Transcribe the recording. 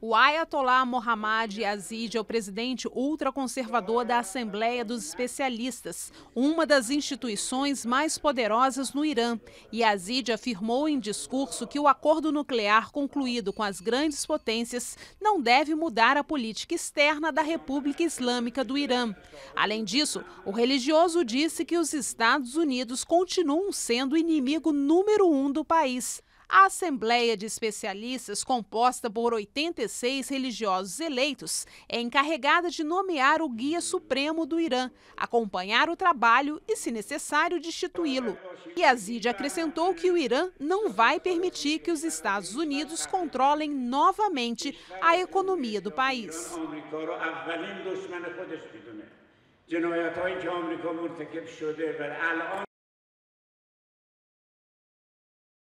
O Ayatollah Mohammad Yazid é o presidente ultraconservador da Assembleia dos Especialistas, uma das instituições mais poderosas no Irã. Yazid afirmou em discurso que o acordo nuclear concluído com as grandes potências não deve mudar a política externa da República Islâmica do Irã. Além disso, o religioso disse que os Estados Unidos continuam sendo o inimigo número um do país. A Assembleia de Especialistas, composta por 86 religiosos eleitos, é encarregada de nomear o guia supremo do Irã, acompanhar o trabalho e, se necessário, destituí-lo. Yazid acrescentou que o Irã não vai permitir que os Estados Unidos controlem novamente a economia do país.